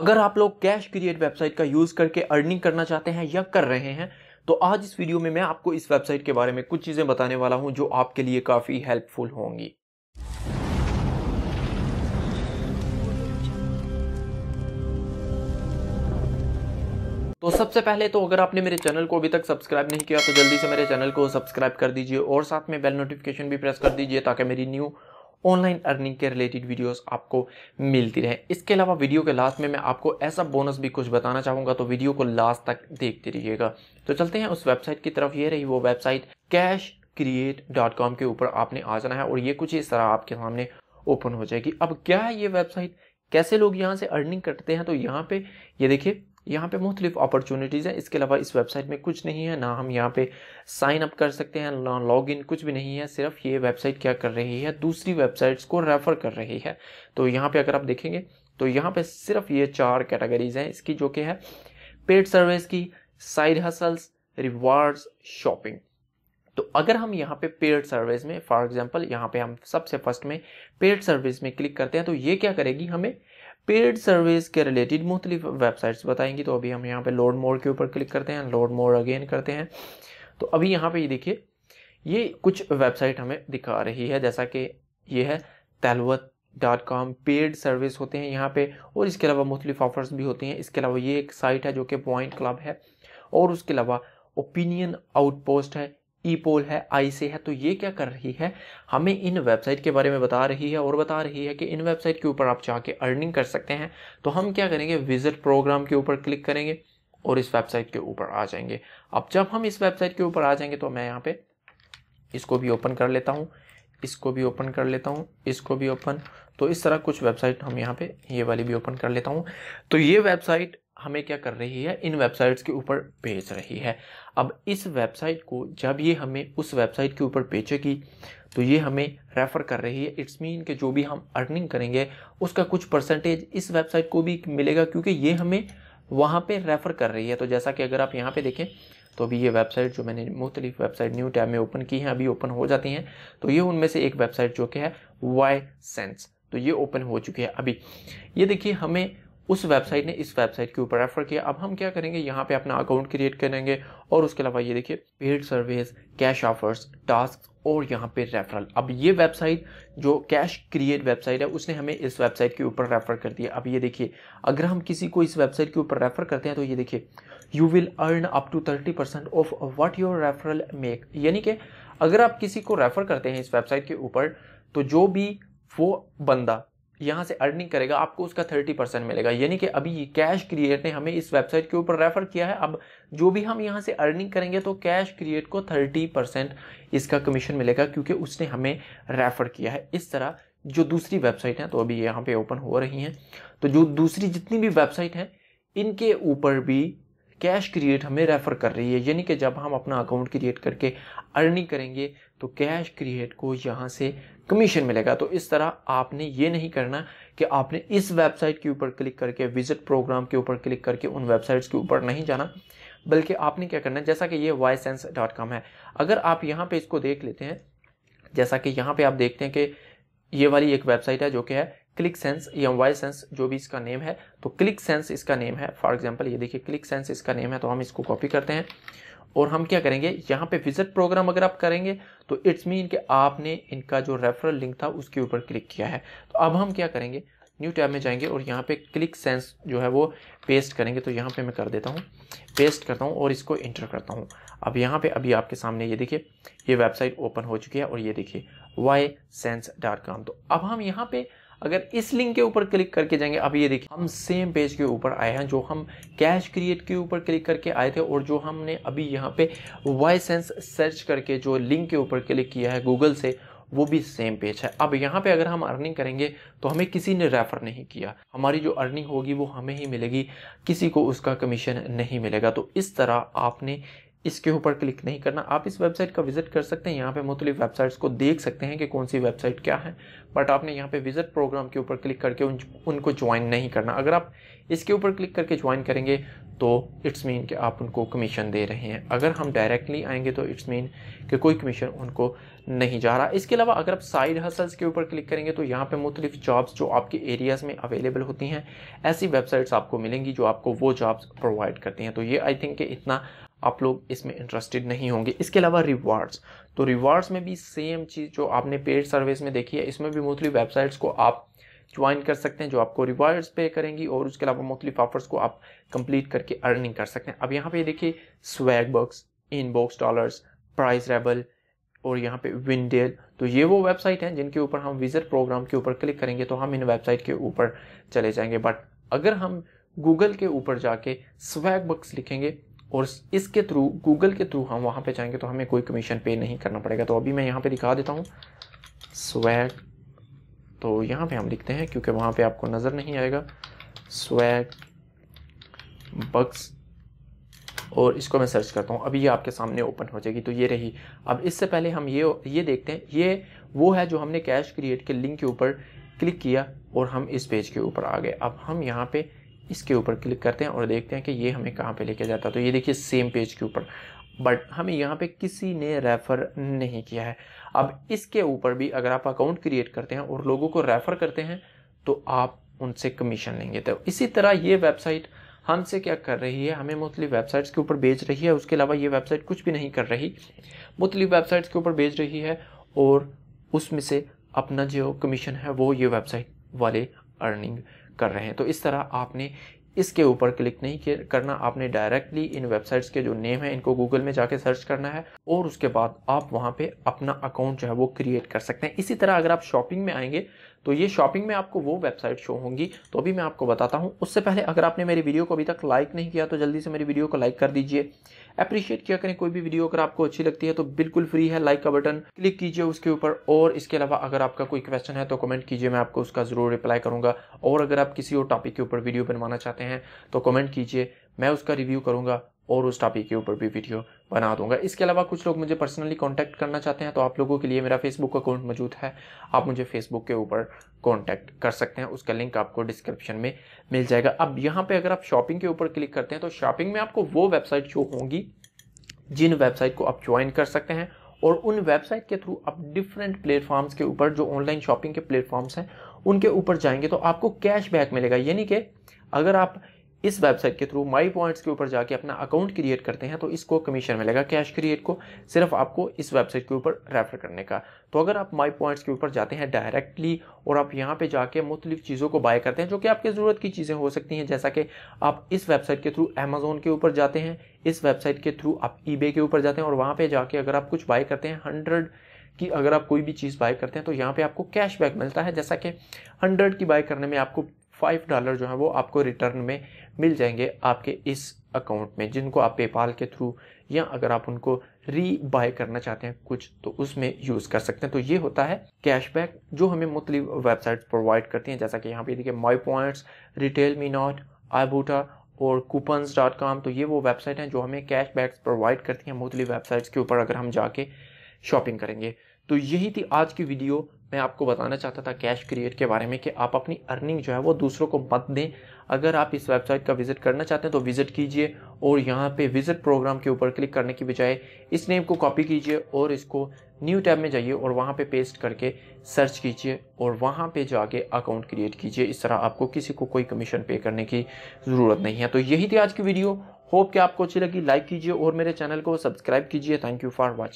अगर आप लोग कैश क्रिएट वेबसाइट का यूज़ करके अर्निंग करना चाहते हैं या कर रहे हैं तो आज इस वीडियो में मैं आपको इस वेबसाइट के बारे में कुछ चीज़ें बताने वाला हूं जो आपके लिए काफ़ी हेल्पफुल होंगी तो सबसे पहले तो अगर आपने मेरे चैनल को अभी तक सब्सक्राइब नहीं किया तो जल्दी से मेरे चैनल को सब्सक्राइब कर दीजिए और साथ में बेल नोटिफिकेशन भी प्रेस कर दीजिए ताकि मेरी न्यू ऑनलाइन अर्निंग के रिलेटेड वीडियोस आपको मिलती रहे इसके अलावा वीडियो के लास्ट में मैं आपको ऐसा बोनस भी कुछ बताना चाहूंगा तो वीडियो को लास्ट तक देखते रहिएगा तो चलते हैं उस वेबसाइट की तरफ ये रही वो website cash create dot com के ऊपर आपने आ जाना है और ये कुछ इस तरह आपके सामने ओपन हो जाएगी अब क्या है ये वेबसाइट कैसे लोग यहाँ से अर्निंग करते हैं तो यहाँ पे ये देखिए यहाँ पे मुख्तलिफ अपॉर्चुनिटीज़ हैं इसके अलावा इस वेबसाइट में कुछ नहीं है ना हम यहाँ पे साइन अप कर सकते हैं ना लॉग इन कुछ भी नहीं है सिर्फ ये वेबसाइट क्या कर रही है दूसरी वेबसाइट्स को रेफ़र कर रही है तो यहाँ पे अगर आप देखेंगे तो यहाँ पे सिर्फ ये चार कैटेगरीज़ हैं इसकी जो कि है पेड सर्विस की साइड हसल्स रिवार्ड्स शॉपिंग तो अगर हम यहाँ पे पेड सर्विस में फॉर एग्जाम्पल यहाँ पे हम सबसे फर्स्ट में पेड सर्विस में क्लिक करते हैं तो ये क्या करेगी हमें पेड सर्विस के रिलेटेड मुख्तलिफ वेबसाइट्स बताएंगी तो अभी हम यहाँ पे लोड मोड के ऊपर क्लिक करते हैं लोड मोड अगेन करते हैं तो अभी यहाँ पे ये देखिए ये कुछ वेबसाइट हमें दिखा रही है जैसा कि ये है तलवत डॉट कॉम पेड सर्विस होते हैं यहाँ पे और इसके अलावा मुख्तलिफ ऑफर्स भी होते हैं इसके अलावा ये एक साइट है जो कि पॉइंट क्लब है और उसके अलावा ओपिनियन आउटपोस्ट है ई पोल है आई से है तो ये क्या कर रही है हमें इन वेबसाइट के बारे में बता रही है और बता रही है कि इन वेबसाइट के ऊपर आप जाके अर्निंग कर सकते हैं तो हम क्या करेंगे विजिट प्रोग्राम के ऊपर क्लिक करेंगे और इस वेबसाइट के ऊपर आ जाएंगे अब जब हम इस वेबसाइट के ऊपर आ जाएंगे तो मैं यहाँ पे इसको भी ओपन कर लेता हूँ इसको भी ओपन कर लेता हूँ इसको भी ओपन तो इस तरह कुछ वेबसाइट हम यहाँ पे ये वाली भी ओपन कर लेता हूँ तो ये वेबसाइट हमें क्या कर रही है इन वेबसाइट्स के ऊपर भेज रही है अब इस वेबसाइट को जब ये हमें उस वेबसाइट के ऊपर बेचेगी तो ये हमें रेफ़र कर रही है इट्स मीन कि जो भी हम अर्निंग करेंगे उसका कुछ परसेंटेज इस वेबसाइट को भी मिलेगा क्योंकि ये हमें वहाँ पे रेफ़र कर रही है तो जैसा कि अगर आप यहाँ पे देखें तो अभी ये वेबसाइट जो मैंने मुख्तलिफ वेबसाइट न्यू टैब में ओपन की हैं अभी ओपन हो जाती हैं तो ये उनमें से एक वेबसाइट जो कि है वाई सेंस तो ये ओपन हो चुकी है अभी ये देखिए हमें उस वेबसाइट ने इस वेबसाइट के ऊपर रेफर किया अब हम क्या करेंगे यहाँ पे अपना अकाउंट क्रिएट करेंगे और उसके अलावा ये देखिए paid service cash offers task और यहाँ पे रेफरल अब ये वेबसाइट जो कैश क्रिएट वेबसाइट है उसने हमें इस वेबसाइट के ऊपर रेफर कर दिया अब ये देखिए अगर हम किसी को इस वेबसाइट के ऊपर रेफर करते हैं तो ये देखिए you will earn up to thirty percent of what your referral make यानी कि अगर आप किसी को रेफर करते हैं इस वेबसाइट के ऊपर तो जो भी वो बंदा यहाँ से अर्निंग करेगा आपको उसका थर्टी परसेंट मिलेगा यानी कि अभी कैश क्रिएट ने हमें इस वेबसाइट के ऊपर रेफर किया है अब जो भी हम यहाँ से अर्निंग करेंगे तो कैश क्रिएट को थर्टी परसेंट इसका कमीशन मिलेगा क्योंकि उसने हमें रेफर किया है इस तरह जो दूसरी वेबसाइट है तो अभी यहाँ पे ओपन हो रही हैं तो जो दूसरी जितनी भी वेबसाइट हैं इनके ऊपर भी कैश क्रिएट हमें रेफ़र कर रही है यानी कि जब हम अपना अकाउंट क्रिएट करके अर्निंग करेंगे तो कैश क्रिएट को यहाँ से कमीशन मिलेगा तो इस तरह आपने ये नहीं करना कि आपने इस वेबसाइट के ऊपर क्लिक करके विजिट प्रोग्राम के ऊपर क्लिक करके उन वेबसाइट्स के ऊपर नहीं जाना बल्कि आपने क्या करना है जैसा कि ये वाई है अगर आप यहाँ पर इसको देख लेते हैं जैसा कि यहाँ पर आप देखते हैं कि ये वाली एक वेबसाइट है जो कि है क्लिक सेंस या वाई सेंस जो भी इसका नेम है तो क्लिक सेंस इसका नेम है फॉर एग्जाम्पल ये देखिए क्लिक सेंस इसका नेम है तो हम इसको कॉपी करते हैं और हम क्या करेंगे यहाँ पे विजिट प्रोग्राम अगर आप करेंगे तो इट्स मीन कि आपने इनका जो रेफरल लिंक था उसके ऊपर क्लिक किया है तो अब हम क्या करेंगे न्यू टैब में जाएंगे और यहाँ पे क्लिक सेंस जो है वो पेस्ट करेंगे तो यहाँ पे मैं कर देता हूँ पेस्ट करता हूँ और इसको इंटर करता हूँ अब यहाँ पे अभी आपके सामने ये देखिए ये वेबसाइट ओपन हो चुकी है और ये देखिए वाई सेंस डॉट कॉम तो अब हम यहाँ पे अगर इस लिंक के ऊपर क्लिक करके जाएंगे अब ये देखिए हम सेम पेज के ऊपर आए हैं जो हम कैश क्रिएट के ऊपर क्लिक करके आए थे और जो हमने अभी यहाँ पे वाई सेंस सर्च करके जो लिंक के ऊपर क्लिक किया है गूगल से वो भी सेम पेज है अब यहाँ पे अगर हम अर्निंग करेंगे तो हमें किसी ने रेफर नहीं किया हमारी जो अर्निंग होगी वो हमें ही मिलेगी किसी को उसका कमीशन नहीं मिलेगा तो इस तरह आपने इसके ऊपर क्लिक नहीं करना आप इस वेबसाइट का विजिट कर सकते हैं यहाँ पे मुख्तलि वेबसाइट्स को देख सकते हैं कि कौन सी वेबसाइट क्या है बट आपने यहाँ पे विजिट प्रोग्राम के ऊपर क्लिक करके उन, उनको ज्वाइन नहीं करना अगर आप इसके ऊपर क्लिक करके ज्वाइन करेंगे तो इट्स मीन कि आप उनको कमीशन दे रहे हैं अगर हम डायरेक्टली आएंगे तो इट्स मीन कि कोई कमीशन उनको नहीं जा रहा इसके अलावा अगर आप साइड हसल्स के ऊपर क्लिक करेंगे तो यहाँ पे मुख्तलिफ जॉब्स जो आपके एरियाज़ में अवेलेबल होती हैं ऐसी वेबसाइट्स आपको मिलेंगी जो आपको वो जॉब्स प्रोवाइड करती हैं तो ये आई थिंक कि इतना आप लोग इसमें इंटरेस्टेड नहीं होंगे इसके अलावा रिवार्ड्स तो रिवार्ड्स में भी सेम चीज़ जो आपने पेड सर्विस में देखी है इसमें भी मोस्टली वेबसाइट्स को आप ज्वाइन कर सकते हैं जो आपको रिवार्ड्स पे करेंगी और उसके अलावा मोस्टली ऑफर्स को आप कंप्लीट करके अर्निंग कर सकते हैं अब यहाँ पे देखिए swag box inbox dollars prize rebel और यहाँ पे विंडेल तो ये वो वेबसाइट हैं जिनके ऊपर हम विजर प्रोग्राम के ऊपर क्लिक करेंगे तो हम इन वेबसाइट के ऊपर चले जाएंगे बट अगर हम गूगल के ऊपर जाके स्वैग बक्स लिखेंगे और इसके थ्रू गूगल के थ्रू हम वहाँ पे जाएंगे तो हमें कोई कमीशन पे नहीं करना पड़ेगा तो अभी मैं यहाँ पे दिखा देता हूँ स्वैग तो यहाँ पे हम लिखते हैं क्योंकि वहाँ पे आपको नज़र नहीं आएगा स्वैग बक्स और इसको मैं सर्च करता हूँ अभी ये आपके सामने ओपन हो जाएगी तो ये रही अब इससे पहले हम ये ये देखते हैं ये वो है जो हमने कैश क्रिएट के लिंक के ऊपर क्लिक किया और हम इस पेज के ऊपर आ गए अब हम यहाँ पर इसके ऊपर क्लिक करते हैं और देखते हैं कि ये हमें कहाँ पे लेके जाता है तो ये देखिए सेम पेज के ऊपर बट हमें यहाँ पे किसी ने रेफ़र नहीं किया है अब इसके ऊपर भी अगर आप अकाउंट क्रिएट करते हैं और लोगों को रेफ़र करते हैं तो आप उनसे कमीशन लेंगे तो इसी तरह ये वेबसाइट हमसे क्या कर रही है हमें मोस्टली वेबसाइट्स के ऊपर बेच रही है उसके अलावा ये वेबसाइट कुछ भी नहीं कर रही मोस्टली वेबसाइट्स के ऊपर बेच रही है और उसमें से अपना जो कमीशन है वो ये वेबसाइट वाले अर्निंग कर रहे हैं तो इस तरह आपने इसके ऊपर क्लिक नहीं करना आपने डायरेक्टली इन वेबसाइट्स के जो नेम है इनको गूगल में जाके सर्च करना है और उसके बाद आप वहां पे अपना अकाउंट जो है वो क्रिएट कर सकते हैं इसी तरह अगर आप शॉपिंग में आएंगे तो ये शॉपिंग में आपको वो वेबसाइट शो होंगी तो अभी मैं आपको बताता हूँ उससे पहले अगर आपने मेरी वीडियो को अभी तक लाइक नहीं किया तो जल्दी से मेरी वीडियो को लाइक कर दीजिए अप्रिशिएट किया करें कोई भी वीडियो अगर आपको अच्छी लगती है तो बिल्कुल फ्री है लाइक का बटन क्लिक कीजिए उसके ऊपर और इसके अलावा अगर आपका कोई क्वेश्चन है तो कमेंट कीजिए मैं आपको उसका ज़रूर रिप्लाई करूंगा और अगर आप किसी और टॉपिक के ऊपर वीडियो बनवाना चाहते हैं तो कमेंट कीजिए मैं उसका रिव्यू करूंगा और उस टॉपिक के ऊपर भी वीडियो बना दूंगा इसके अलावा कुछ लोग मुझे पर्सनली कॉन्टैक्ट करना चाहते हैं तो आप लोगों के लिए मेरा फेसबुक अकाउंट मौजूद है आप मुझे फेसबुक के ऊपर कॉन्टैक्ट कर सकते हैं उसका लिंक आपको डिस्क्रिप्शन में मिल जाएगा अब यहाँ पर अगर आप शॉपिंग के ऊपर क्लिक करते हैं तो शॉपिंग में आपको वो वेबसाइट शो होंगी जिन वेबसाइट को आप ज्वाइन कर सकते हैं और उन वेबसाइट के थ्रू आप डिफरेंट प्लेटफॉर्म्स के ऊपर जो ऑनलाइन शॉपिंग के प्लेटफॉर्म्स हैं उनके ऊपर जाएंगे तो आपको कैशबैक मिलेगा यानी कि अगर आप इस वेबसाइट के थ्रू माई पॉइंट्स के ऊपर जाके अपना अकाउंट क्रिएट करते हैं तो इसको कमीशन मिलेगा कैश क्रिएट को सिर्फ आपको इस वेबसाइट के ऊपर रेफर करने का तो अगर आप माई पॉइंट्स के ऊपर जाते हैं डायरेक्टली और आप यहाँ पे जाके मुख्तलिफ चीज़ों को बाय करते हैं जो कि आपके ज़रूरत की चीज़ें हो सकती हैं जैसा कि आप इस वेबसाइट के थ्रू अमेजोन के ऊपर जाते हैं इस वेबसाइट के थ्रू आप ई के ऊपर जाते हैं और वहाँ पर जाके अगर आप कुछ बाय करते हैं हंड्रेड कि अगर आप कोई भी चीज़ बाय करते हैं तो यहाँ पे आपको कैशबैक मिलता है जैसा कि हंड्रेड की बाय करने में आपको फाइव डॉलर जो है वो आपको रिटर्न में मिल जाएंगे आपके इस अकाउंट में जिनको आप पेपाल के थ्रू या अगर आप उनको री बाय करना चाहते हैं कुछ तो उसमें यूज़ कर सकते हैं तो ये होता है कैशबैक जो हमें मुख्तलि वेबसाइट्स प्रोवाइड करती हैं जैसा कि यहाँ पे देखिए my points retail me not बूटा और कूपन्स डॉट कॉम तो ये वो वेबसाइट हैं जो हमें कैश बैक्स प्रोवाइड करती हैं मुख्तलि वेबसाइट्स के ऊपर अगर हम जाके शॉपिंग करेंगे तो यही थी आज की वीडियो मैं आपको बताना चाहता था कैश क्रिएट के बारे में कि आप अपनी अर्निंग जो है वो दूसरों को मत दें अगर आप इस वेबसाइट का विज़िट करना चाहते हैं तो विज़िट कीजिए और यहाँ पे विज़िट प्रोग्राम के ऊपर क्लिक करने की बजाय इस नेम को कॉपी कीजिए और इसको न्यू टैब में जाइए और वहाँ पे पेस्ट करके सर्च कीजिए और वहाँ पे जाके अकाउंट क्रिएट कीजिए इस तरह आपको किसी को कोई कमीशन पे करने की ज़रूरत नहीं है तो यही थी आज की वीडियो होप कि आपको अच्छी लगी लाइक कीजिए और मेरे चैनल को सब्सक्राइब कीजिए थैंक यू फॉर वॉचिंग